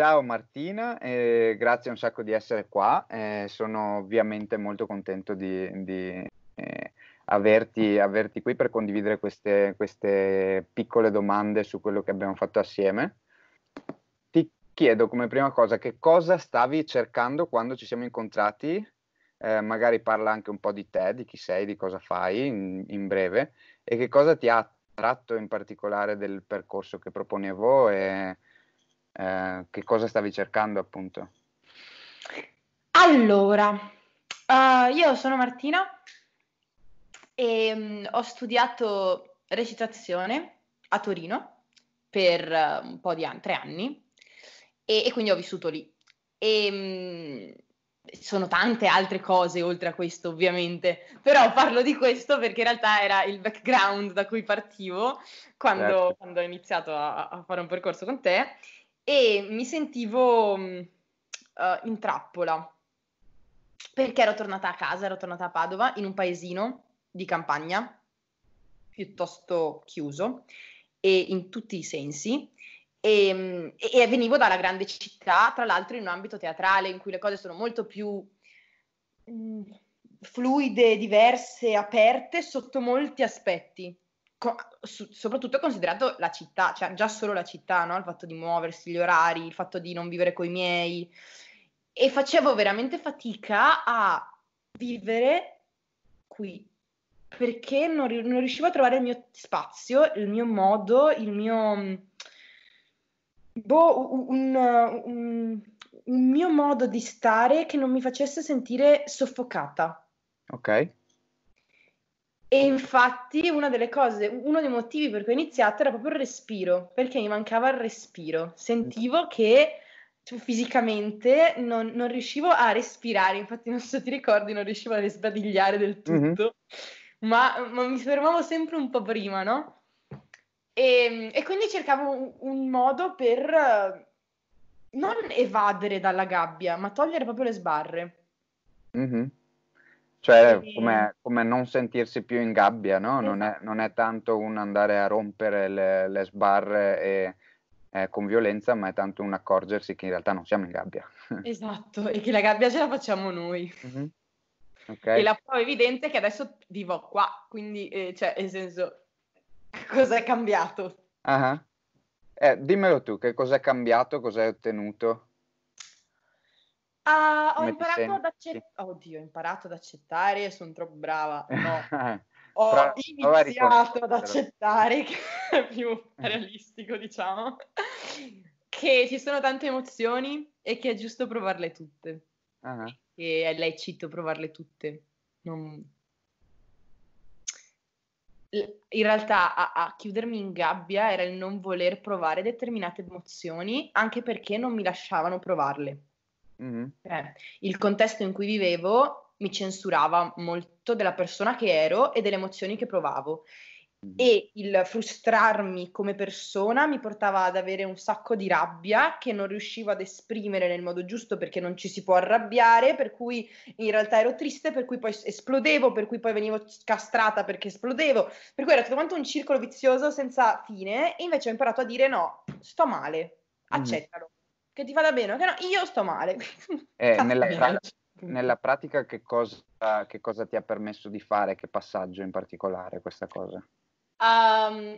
Ciao Martina, eh, grazie un sacco di essere qua, eh, sono ovviamente molto contento di, di eh, averti, averti, qui per condividere queste, queste, piccole domande su quello che abbiamo fatto assieme. Ti chiedo come prima cosa che cosa stavi cercando quando ci siamo incontrati, eh, magari parla anche un po' di te, di chi sei, di cosa fai in, in breve e che cosa ti ha attratto in particolare del percorso che proponevo. E, eh, che cosa stavi cercando appunto? Allora, uh, io sono Martina e um, ho studiato recitazione a Torino per uh, un po' di an- tre anni e-, e, quindi ho vissuto lì. E um, sono tante altre cose oltre a questo ovviamente, però parlo di questo perché in realtà era il background da cui partivo quando, certo. quando ho iniziato a-, a fare un percorso con te e mi sentivo uh, in trappola perché ero tornata a casa, ero tornata a Padova in un paesino di campagna piuttosto chiuso e in tutti i sensi e, mm, e, venivo dalla grande città, tra l'altro in un ambito teatrale in cui le cose sono molto più mh, mm, fluide, diverse, aperte sotto molti aspetti co- su- soprattutto considerato la città, cioè già solo la città, no? il fatto di muoversi, gli orari, il fatto di non vivere coi miei. E facevo veramente fatica a vivere qui perché non, ri- non riuscivo a trovare il mio spazio, il mio modo, il mio. Boh, un, un, un mio modo di stare che non mi facesse sentire soffocata. Ok. E infatti una delle cose, uno dei motivi per cui ho iniziato era proprio il respiro, perché mi mancava il respiro. Sentivo che fisicamente non, non, riuscivo a respirare, infatti non so ti ricordi, non riuscivo a sbadigliare del mm-hmm. tutto, mm-hmm. ma, ma, mi fermavo sempre un po' prima, no? E, ehm, e quindi cercavo un, un modo per eh, non evadere dalla gabbia, ma togliere proprio le sbarre. Mm-hmm. Cioè, come, come, non sentirsi più in gabbia, no? Non è, non è tanto un andare a rompere le, le sbarre e, eh, con violenza, ma è tanto un accorgersi che in realtà non siamo in gabbia. Esatto, e che la gabbia ce la facciamo noi. Mm-hmm. Okay. E la prova evidente è che adesso vivo qua, quindi, eh, cioè, nel senso, cos'è cambiato? Uh-huh. Eh, dimmelo tu, che cos'è cambiato, cos'hai ottenuto? Ah, ho, imparato ad accett- Oddio, ho imparato ad accettare, sono troppo brava. No. ho Fra... iniziato ad accettare, che è più realistico, diciamo, che ci sono tante emozioni e che è giusto provarle tutte. Uh-huh. E è lecito provarle tutte. Non... In realtà a, a chiudermi in gabbia era il non voler provare determinate emozioni anche perché non mi lasciavano provarle Mm-hmm. Eh, il contesto in cui vivevo mi censurava molto della persona che ero e delle emozioni che provavo. Mm-hmm. E il frustrarmi come persona mi portava ad avere un sacco di rabbia che non riuscivo ad esprimere nel modo giusto perché non ci si può arrabbiare, per cui in realtà ero triste, per cui poi esplodevo, per cui poi venivo castrata perché esplodevo, per cui era tutto quanto un circolo vizioso senza fine e invece ho imparato a dire no, sto male, mm-hmm. accettalo. Mm-hmm che ti vada bene, che no, io sto male. Eh, nella, pra- nella, pratica che cosa, che cosa, ti ha permesso di fare, che passaggio in particolare questa cosa? Um,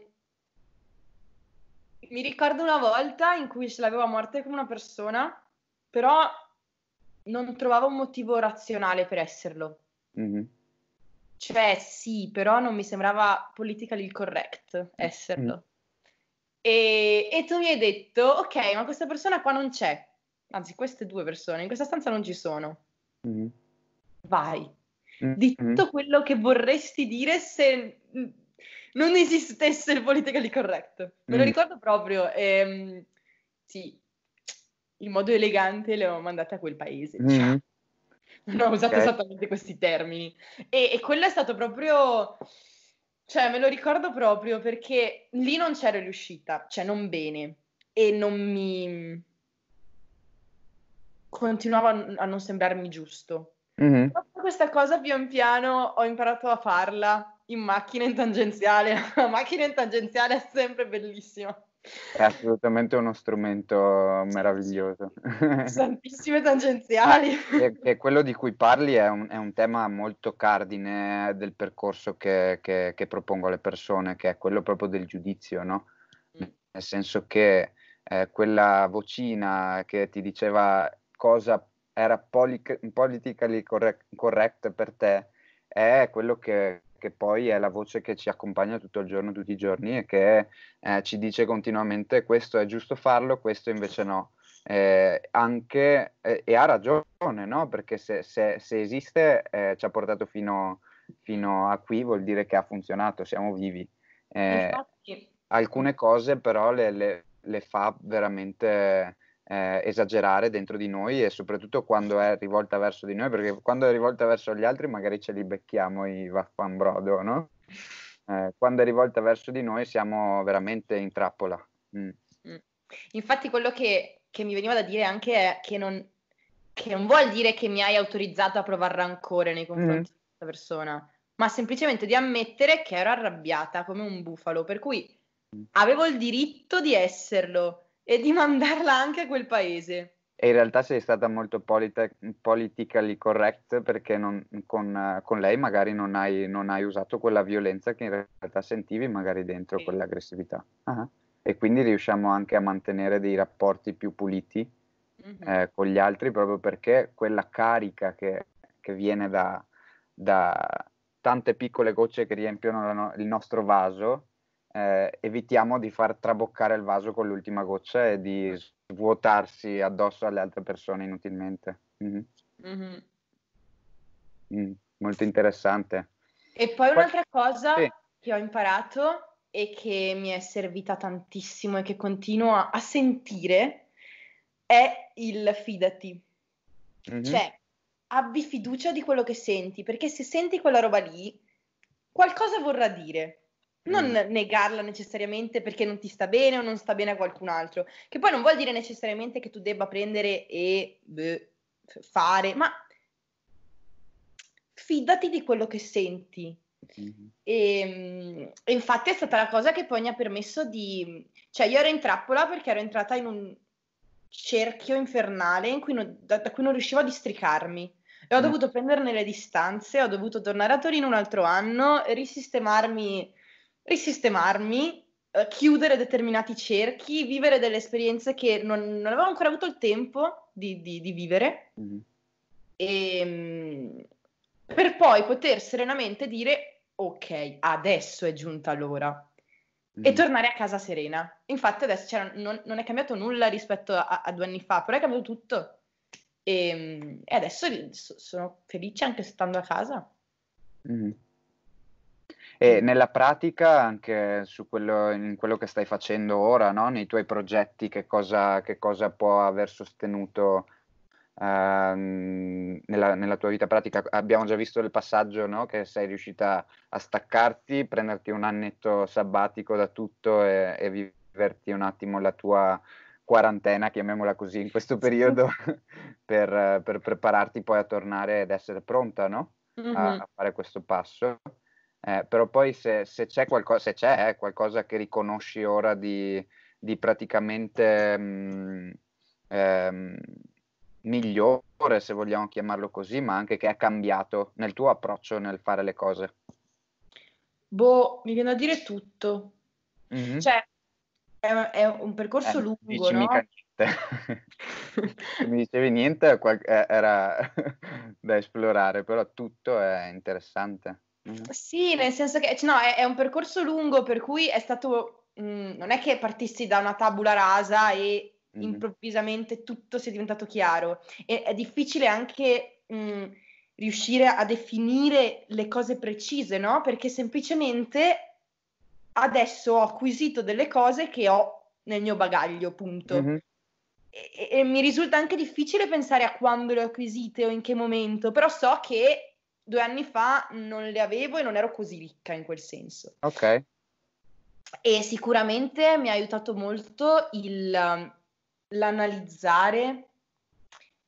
mi ricordo una volta in cui ce l'avevo a morte con una persona, però non trovavo un motivo razionale per esserlo. Mm-hmm. Cioè, sì, però non mi sembrava politically correct mm-hmm. esserlo. Mm-hmm. E, e tu mi hai detto, ok, ma questa persona qua non c'è. Anzi, queste due persone in questa stanza non ci sono. Mm. Vai. Mm. Di tutto mm. quello che vorresti dire se non esistesse il politically correct. Me lo mm. ricordo proprio. Ehm, sì, in modo elegante le ho mandate a quel paese. Cioè. Non ho usato okay. esattamente questi termini. E, e quello è stato proprio cioè, me lo ricordo proprio perché lì non c'ero riuscita, cioè non bene, e non mi... continuava a non sembrarmi giusto. Mm-hmm. Questa cosa pian piano ho imparato a farla in macchina in tangenziale. La macchina in tangenziale è sempre bellissima. È assolutamente uno strumento meraviglioso. Tantissime tangenziali. E, e, quello di cui parli è un, è un, tema molto cardine del percorso che, che, che, propongo alle persone, che è quello proprio del giudizio, no? Mm. Nel senso che eh, quella vocina che ti diceva cosa era polic- politically correct, correct per te è quello che che poi è la voce che ci accompagna tutto il giorno, tutti i giorni e che eh, ci dice continuamente questo è giusto farlo, questo invece no. Eh, anche, eh, e ha ragione, no? perché se, se, se esiste eh, ci ha portato fino, fino, a qui, vuol dire che ha funzionato, siamo vivi. Eh, alcune cose però le, le, le fa veramente eh, esagerare dentro di noi e soprattutto quando è rivolta verso di noi, perché quando è rivolta verso gli altri magari ce li becchiamo i vaffanbrodo, no? Eh, quando è rivolta verso di noi siamo veramente in trappola. Mm. mm. Infatti quello che, che, mi veniva da dire anche è che non, che non, vuol dire che mi hai autorizzato a provare rancore nei confronti mm. di questa persona, ma semplicemente di ammettere che ero arrabbiata come un bufalo, per cui mm. avevo il diritto di esserlo e di mandarla anche a quel paese. E in realtà sei stata molto politi- politically correct perché non, con, con, lei magari non hai, non hai, usato quella violenza che in realtà sentivi magari dentro sì. quell'aggressività. Ah, e quindi riusciamo anche a mantenere dei rapporti più puliti mm-hmm. eh, con gli altri proprio perché quella carica che, che viene da, da, tante piccole gocce che riempiono no- il nostro vaso eh, evitiamo di far traboccare il vaso con l'ultima goccia e di svuotarsi addosso alle altre persone inutilmente. Mm-hmm. Mm-hmm. Mm, molto interessante. E poi un'altra cosa sì. che ho imparato e che mi è servita tantissimo e che continuo a, a sentire è il fidati. Mm-hmm. Cioè, abbi fiducia di quello che senti, perché se senti quella roba lì, qualcosa vorrà dire non mm. negarla necessariamente perché non ti sta bene o non sta bene a qualcun altro, che poi non vuol dire necessariamente che tu debba prendere e beh, fare, ma fidati di quello che senti. Mm-hmm. E, ehm, e, infatti è stata la cosa che poi mi ha permesso di... cioè io ero in trappola perché ero entrata in un cerchio infernale in cui non, da, da cui non riuscivo a districarmi e ho mm. dovuto prenderne le distanze, ho dovuto tornare a Torino un altro anno, risistemarmi risistemarmi, eh, chiudere determinati cerchi, vivere delle esperienze che non, non avevo ancora avuto il tempo di, di, di vivere, mm. Mm-hmm. e, ehm, per poi poter serenamente dire ok, adesso è giunta l'ora. Mm. E mm-hmm. tornare a casa serena. Infatti adesso cioè, non, non, è cambiato nulla rispetto a, a, due anni fa, però è cambiato tutto. E, ehm, e adesso sono felice anche stando a casa. Mm. E nella pratica, anche su quello, in quello che stai facendo ora, no? nei tuoi progetti, che cosa, che cosa può aver sostenuto uh, nella, nella, tua vita pratica? Abbiamo già visto il passaggio no? che sei riuscita a staccarti, prenderti un annetto sabbatico da tutto e, e viverti un attimo la tua quarantena, chiamiamola così, in questo periodo per, per, prepararti poi a tornare ed essere pronta no? a, a fare questo passo. Eh, però poi se, se c'è, qualco- se c'è eh, qualcosa che riconosci ora di, di praticamente mh, mm, ehm, migliore, se vogliamo chiamarlo così, ma anche che è cambiato nel tuo approccio nel fare le cose? Boh, mi viene a dire tutto. Mm-hmm. Cioè, è, è, un percorso eh, lungo, dici no? Mica niente. mi dicevi niente qual- eh, era da esplorare, però tutto è interessante. Mm. Sì, nel senso che cioè, no, è, è, un percorso lungo per cui è stato, mh, mm, non è che partissi da una tabula rasa e mm. improvvisamente tutto si è diventato chiaro. E, è difficile anche mh, mm, riuscire a definire le cose precise, no? Perché semplicemente adesso ho acquisito delle cose che ho nel mio bagaglio, punto. Mm-hmm. E, e mi risulta anche difficile pensare a quando le ho acquisite o in che momento, però so che due anni fa non le avevo e non ero così ricca in quel senso. Ok. E sicuramente mi ha aiutato molto il, um, l'analizzare,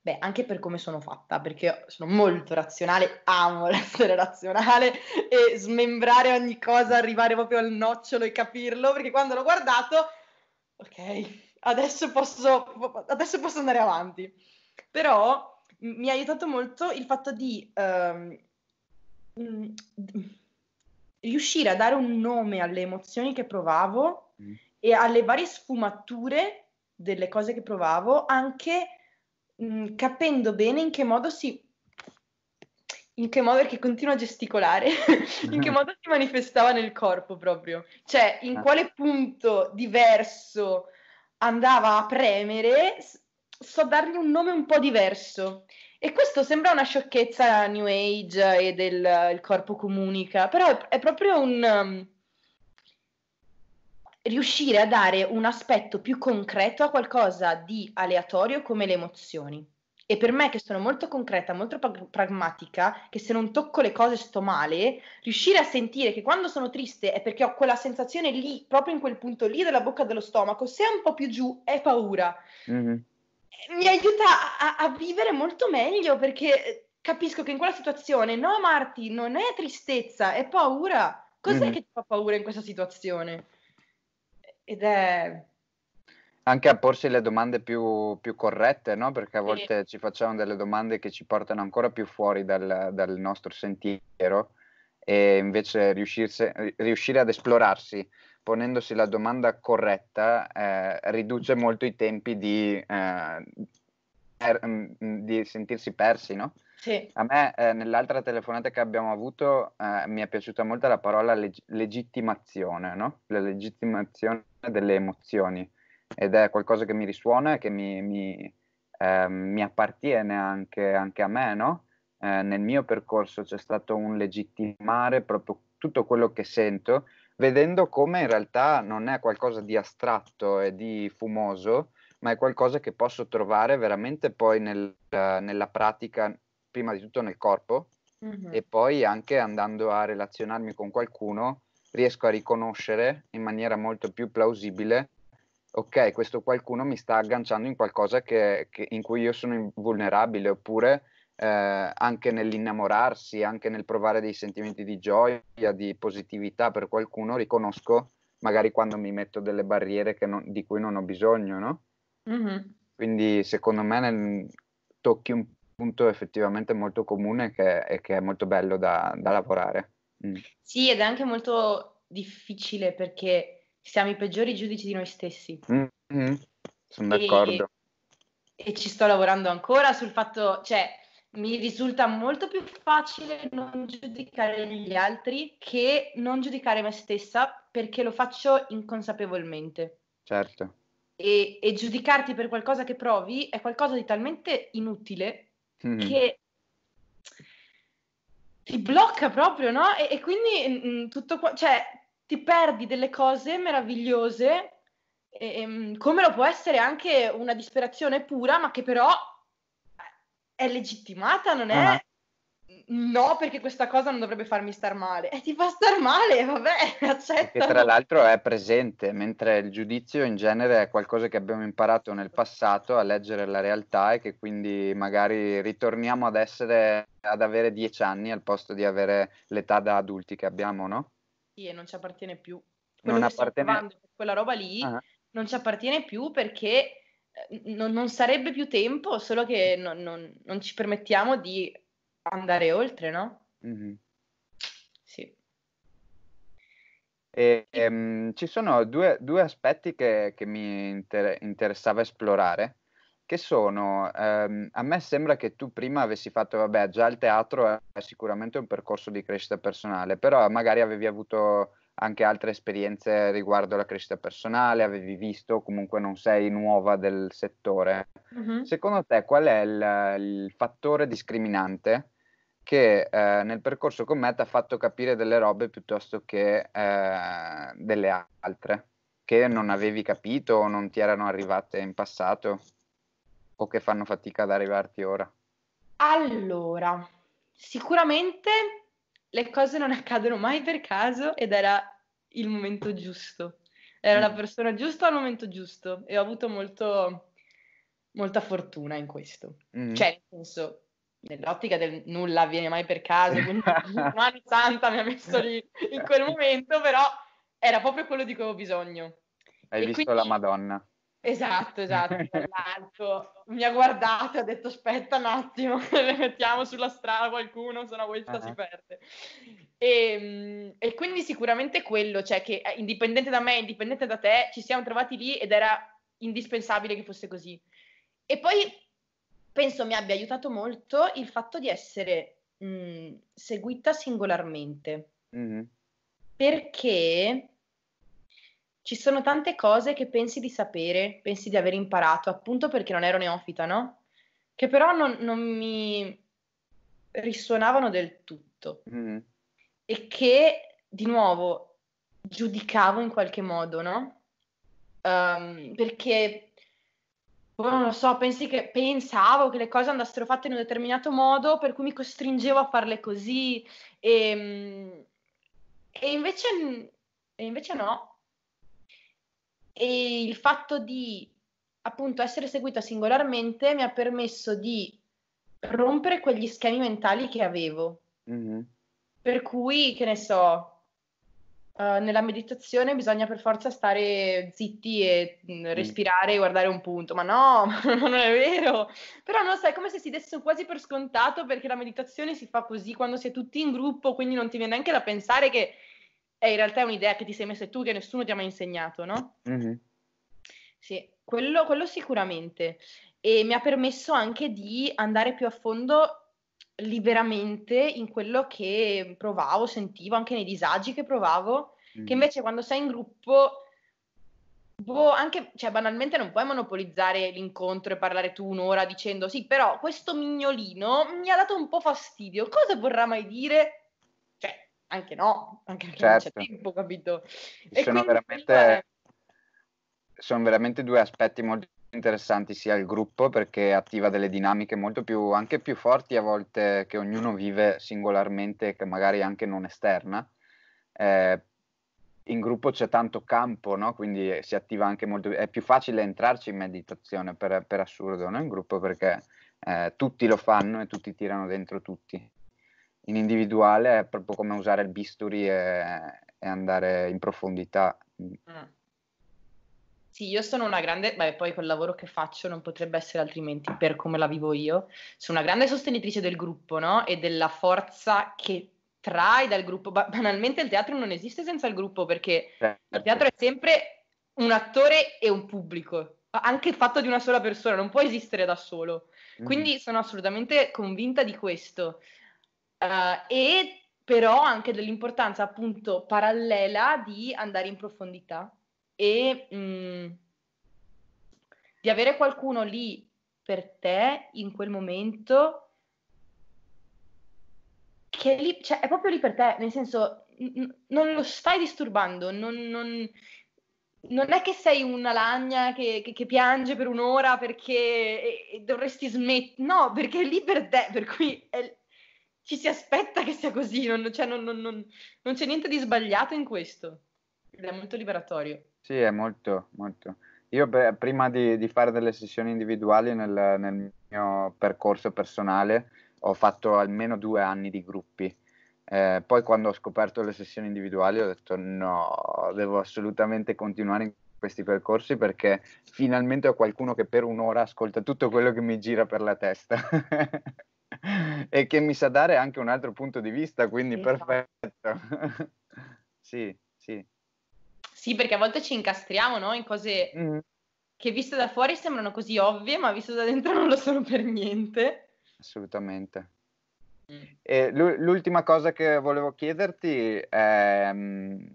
beh, anche per come sono fatta, perché sono molto razionale, amo essere razionale e smembrare ogni cosa, arrivare proprio al nocciolo e capirlo, perché quando l'ho guardato, ok, Adesso posso, adesso posso, andare avanti. Però mi ha aiutato molto il fatto di ehm, Mm, riuscire a dare un nome alle emozioni che provavo mm. e alle varie sfumature delle cose che provavo, anche mh, mm, capendo bene in che modo si in che modo, perché continuo a gesticolare, in che mm-hmm. modo si manifestava nel corpo proprio, cioè in ah. quale punto diverso andava a premere, so dargli un nome un po' diverso e questo sembra una sciocchezza New Age e del il corpo comunica, però è, proprio un um, riuscire a dare un aspetto più concreto a qualcosa di aleatorio come le emozioni. E per me, che sono molto concreta, molto pra- pragmatica, che se non tocco le cose sto male, riuscire a sentire che quando sono triste è perché ho quella sensazione lì, proprio in quel punto lì della bocca dello stomaco, se è un po' più giù è paura. Mm-hmm mi aiuta a, a vivere molto meglio perché eh, capisco che in quella situazione, no Marti, non è tristezza, è paura. Cos'è mm che ti fa paura in questa situazione? Ed è... Anche a porsi le domande più, più corrette, no? Perché a volte sì. ci facciamo delle domande che ci portano ancora più fuori dal, dal nostro sentiero e invece riuscirse, riuscire ad esplorarsi ponendosi la domanda corretta, eh, riduce molto i tempi di, eh, per, mm, mm, di sentirsi persi, no? Sì. A me eh, nell'altra telefonata che abbiamo avuto eh, mi è piaciuta molto la parola leg- legittimazione, no? La legittimazione delle emozioni ed è qualcosa che mi risuona e che mi, mi, ehm, mi appartiene anche, anche, a me, no? Eh, nel mio percorso c'è stato un legittimare proprio tutto quello che sento vedendo come in realtà non è qualcosa di astratto e di fumoso, ma è qualcosa che posso trovare veramente poi nel, nella pratica, prima di tutto nel corpo, mm-hmm. e poi anche andando a relazionarmi con qualcuno, riesco a riconoscere in maniera molto più plausibile, ok, questo qualcuno mi sta agganciando in qualcosa che, che, in cui io sono vulnerabile, oppure eh, anche nell'innamorarsi, anche nel provare dei sentimenti di gioia, di positività per qualcuno, riconosco magari quando mi metto delle barriere non, di cui non ho bisogno, no? Mm-hmm. Quindi secondo me nel, tocchi un punto effettivamente molto comune che, e che è molto bello da, da lavorare. Mm. Sì, ed è anche molto difficile perché siamo i peggiori giudici di noi stessi. Mm-hmm. Sono e, d'accordo. E, ci sto lavorando ancora sul fatto, cioè, mi risulta molto più facile non giudicare gli altri che non giudicare me stessa perché lo faccio inconsapevolmente. Certo. E, e giudicarti per qualcosa che provi è qualcosa di talmente inutile mm. che ti blocca proprio, no? E, e quindi mh, mm, mm, tutto qua, cioè ti perdi delle cose meravigliose, e, e, mm, come lo può essere anche una disperazione pura, ma che però è legittimata, non è... Uh-huh. No, perché questa cosa non dovrebbe farmi star male. E eh, ti fa star male, vabbè, accetta. Che tra l'altro è presente, mentre il giudizio in genere è qualcosa che abbiamo imparato nel passato a leggere la realtà e che quindi magari ritorniamo ad essere, ad avere dieci anni al posto di avere l'età da adulti che abbiamo, no? Sì, e non ci appartiene più. Quello non appartiene... Quella roba lì uh-huh. non ci appartiene più perché non, non sarebbe più tempo, solo che non, non, non, ci permettiamo di andare oltre, no? Mm-hmm. Sì. E, ehm, ci sono due, due aspetti che, che mi inter- interessava esplorare, che sono, ehm, a me sembra che tu prima avessi fatto, vabbè, già il teatro è sicuramente un percorso di crescita personale, però magari avevi avuto anche altre esperienze riguardo la crescita personale, avevi visto, comunque non sei nuova del settore. Uh-huh. Secondo te qual è il, il fattore discriminante che eh, nel percorso con me ti ha fatto capire delle robe piuttosto che eh, delle altre, che non avevi capito o non ti erano arrivate in passato o che fanno fatica ad arrivarti ora? Allora, sicuramente le cose non accadono mai per caso ed era il momento giusto. Era mm. la persona giusta al momento giusto e ho avuto molto, molta fortuna in questo. Mm. Cioè, nel senso, nell'ottica del nulla avviene mai per caso, quindi mano santa mi ha messo lì in quel momento, però era proprio quello di cui avevo bisogno. Hai e visto quindi... la Madonna. Esatto, esatto, l'alto. Mi ha guardato e ha detto aspetta un attimo, le mettiamo sulla strada qualcuno, sennò questa uh-huh. si perde. E, ehm, e, quindi sicuramente quello, cioè che eh, indipendente da me, indipendente da te, ci siamo trovati lì ed era indispensabile che fosse così. E poi penso mi abbia aiutato molto il fatto di essere mh, mhmm, seguita singolarmente. Mm-hmm. Perché ci sono tante cose che pensi di sapere, pensi di aver imparato, appunto perché non ero neofita, no? Che però non, non mi risuonavano del tutto. Mm. E che, di nuovo, giudicavo in qualche modo, no? Um, perché boh, non lo so, che, pensavo che le cose andassero fatte in un determinato modo, per cui mi costringevo a farle così, e, ehm, e, invece, e invece no e il fatto di appunto essere seguita singolarmente mi ha permesso di rompere quegli schemi mentali che avevo. Mm-hmm. Per cui, che ne so, uh, nella meditazione bisogna per forza stare zitti e mh, mm, mm. respirare mm. e guardare un punto, ma no, non è vero. Però non sai, è come se si desse quasi per scontato perché la meditazione si fa così quando si è tutti in gruppo, quindi non ti viene neanche da pensare che è in realtà un'idea che ti sei messa tu che nessuno ti ha mai insegnato, no? Mm-hmm. Sì, quello, quello sicuramente. E mi ha permesso anche di andare più a fondo liberamente in quello che provavo, sentivo, anche nei disagi che provavo, mm. che mm-hmm. invece quando sei in gruppo, boh, anche, cioè banalmente non puoi monopolizzare l'incontro e parlare tu un'ora dicendo sì, però questo mignolino mi ha dato un po' fastidio, cosa vorrà mai dire? anche no, anche perché certo. non c'è certo. tempo, capito? Sono veramente, fare... Eh, sono veramente due aspetti molto interessanti sia il gruppo perché attiva delle dinamiche molto più anche più forti a volte che ognuno vive singolarmente che magari anche non esterna eh, in gruppo c'è tanto campo no? quindi si attiva anche molto è più facile entrarci in meditazione per, per assurdo no? in gruppo perché eh, tutti lo fanno e tutti tirano dentro tutti in individuale è proprio come usare il bisturi e, e andare in profondità. Mm. Sì, io sono una grande, beh, poi col lavoro che faccio non potrebbe essere altrimenti per come la vivo io, sono una grande sostenitrice del gruppo, no? E della forza che trai dal gruppo. Banalmente il teatro non esiste senza il gruppo perché certo. il teatro è sempre un attore e un pubblico, anche il fatto di una sola persona, non può esistere da solo. Mm. Quindi mm. sono assolutamente convinta di questo uh, e però anche dell'importanza appunto parallela di andare in profondità e mh, mm, di avere qualcuno lì per te in quel momento che lì, cioè, è proprio lì per te, nel senso n- non lo stai disturbando, non, non, non, è che sei una lagna che, che, che piange per un'ora perché e, e dovresti smettere, no, perché è lì per te, per cui è, ci si aspetta che sia così, non, cioè non, non, non, c'è niente di sbagliato in questo. Ed è molto liberatorio. Sì, è molto, molto. Io beh, prima di, di, fare delle sessioni individuali nel, nel, mio percorso personale ho fatto almeno due anni di gruppi. Eh, poi quando ho scoperto le sessioni individuali ho detto no, devo assolutamente continuare in questi percorsi perché finalmente ho qualcuno che per un'ora ascolta tutto quello che mi gira per la testa. e che mi sa dare anche un altro punto di vista, quindi sì, esatto. perfetto. sì, sì. Sì, perché a volte ci incastriamo no? in cose mm. che viste da fuori sembrano così ovvie, ma viste da dentro non lo sono per niente. Assolutamente. Mm. L- l'ultima cosa che volevo chiederti è mm,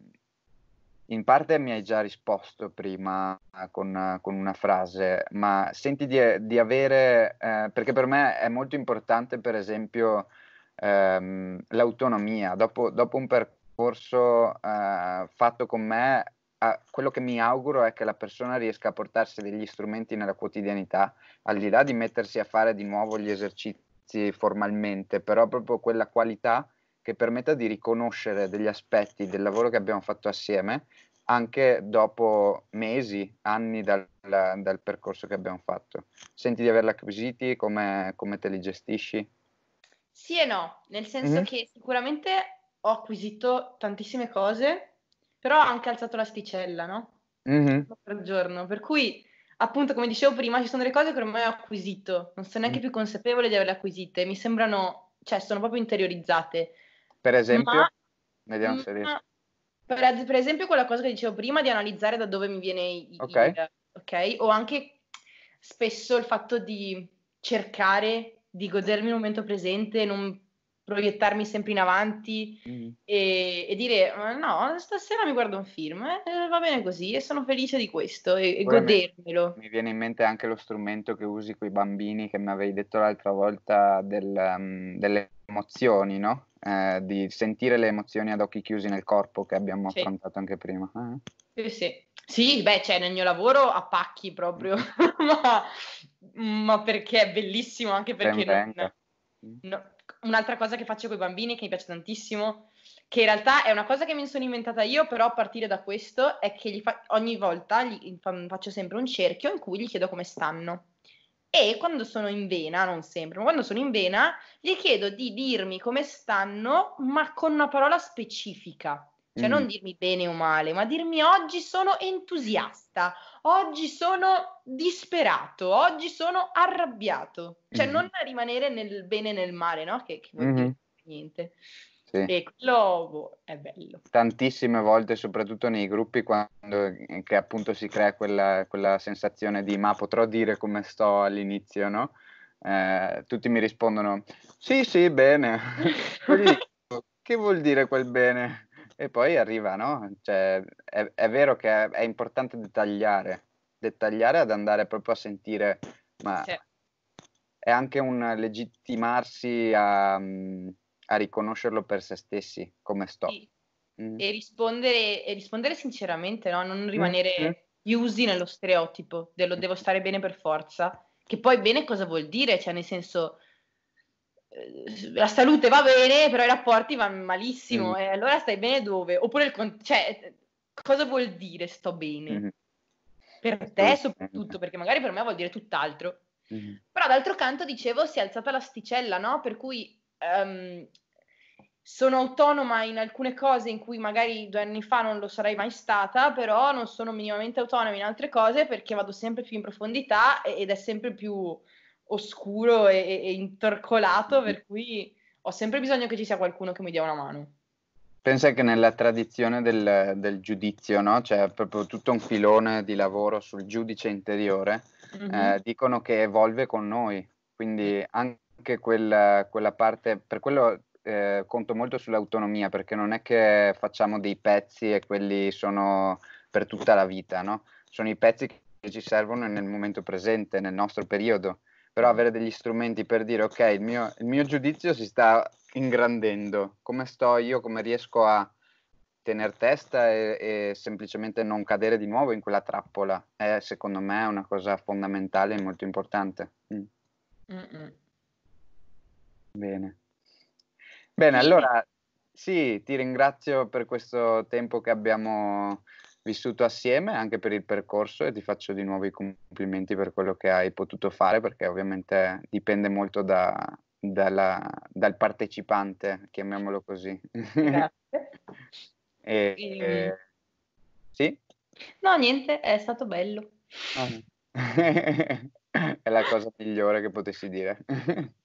in parte mi hai già risposto prima con, con una frase, ma senti di, di avere, eh, perché per me è molto importante per esempio ehm, l'autonomia, dopo, dopo, un percorso eh, fatto con me, eh, quello che mi auguro è che la persona riesca a portarsi degli strumenti nella quotidianità, al di là di mettersi a fare di nuovo gli esercizi formalmente, però proprio quella qualità che permetta di riconoscere degli aspetti del lavoro che abbiamo fatto assieme anche dopo mesi, anni dal, dal percorso che abbiamo fatto. Senti di averli acquisiti? Come, come, te li gestisci? Sì e no, nel senso mm-hmm. che sicuramente ho acquisito tantissime cose, però ho anche alzato l'asticella, no? Mm-hmm. Per giorno, per cui appunto, come dicevo prima, ci sono delle cose che ormai ho acquisito, non sono neanche mm. più consapevole di averle acquisite, mi sembrano, cioè, sono proprio interiorizzate. Per esempio, ma, vediamo mm, se riesco. Per, per, esempio, quella cosa che dicevo prima di analizzare da dove mi viene il, okay. il ok? O anche spesso il fatto di cercare di godermi il momento presente, non proiettarmi sempre in avanti mm. e, e, dire no, stasera mi guardo un film, eh, eh, va bene così e sono felice di questo e, e godermelo. Mi, mi, viene in mente anche lo strumento che usi con i bambini che mi avevi detto l'altra volta del, um, delle emozioni, no? Eh, di sentire le emozioni ad occhi chiusi nel corpo che abbiamo sì. affrontato anche prima. Eh. Sì, sì. Sì, beh, cioè nel mio lavoro a pacchi proprio, mm. ma, ma, perché è bellissimo anche perché non, mm. no. un'altra cosa che faccio con i bambini che mi piace tantissimo, che in realtà è una cosa che mi sono inventata io, però a partire da questo è che fa- ogni volta gli fa- faccio sempre un cerchio in cui gli chiedo come stanno e quando sono in vena, non sempre, ma quando sono in vena, gli chiedo di dirmi come stanno, ma con una parola specifica. Cioè mm. non dirmi bene o male, ma dirmi oggi sono entusiasta, oggi sono disperato, oggi sono arrabbiato. Cioè mm. non rimanere nel bene e nel male, no? Che, che vuol mm-hmm. niente. Sì. E quello boh, è bello. Tantissime volte, soprattutto nei gruppi, quando eh, che appunto si crea quella, quella sensazione di ma potrò dire come sto all'inizio, no? Eh, tutti mi rispondono sì, sì, bene. che vuol dire quel bene? E poi arriva, no? Cioè, è, è vero che è, è, importante dettagliare, dettagliare ad andare proprio a sentire, ma sì. è anche un legittimarsi a... Um, a riconoscerlo per se stessi come sto. Sì. Mm. E, rispondere, e, rispondere, sinceramente, no? non mm, rimanere mm. usi nello stereotipo dello mm. devo stare bene per forza, che poi bene cosa vuol dire? Cioè nel senso eh, la salute va bene, però i rapporti vanno malissimo, mm. e eh, allora stai bene dove? Oppure il, cioè, cosa vuol dire sto bene? Mm. Per te soprattutto, perché magari per me vuol dire tutt'altro. Mm. Però d'altro canto, dicevo, si è alzata l'asticella, no? Per cui um, sono autonoma in alcune cose in cui magari due anni fa non lo sarei mai stata, però non sono minimamente autonoma in altre cose perché vado sempre più in profondità ed è sempre più oscuro e, e intercolato, per cui ho sempre bisogno che ci sia qualcuno che mi dia una mano. Pensa che nella tradizione del, del giudizio, no? c'è proprio tutto un filone di lavoro sul giudice interiore, mm-hmm. eh, dicono che evolve con noi, quindi anche anche quella, quella parte, per quello eh, conto molto sull'autonomia, perché non è che facciamo dei pezzi e quelli sono per tutta la vita, no? Sono i pezzi che ci servono nel momento presente, nel nostro periodo, però mm. avere degli strumenti per dire ok, il mio, il mio giudizio si sta ingrandendo, come sto io, come riesco a tenere testa e, e, semplicemente non cadere di nuovo in quella trappola è secondo me una cosa fondamentale e molto importante. Mm. mm, mm. Bene. Bene, allora sì, ti ringrazio per questo tempo che abbiamo vissuto assieme, anche per il percorso e ti faccio di nuovo i complimenti per quello che hai potuto fare, perché ovviamente dipende molto da, dalla, dal partecipante, chiamiamolo così. Grazie. e, e... Ehm. E... Eh, sì? No, niente, è stato bello. Ah. è la cosa migliore che potessi dire.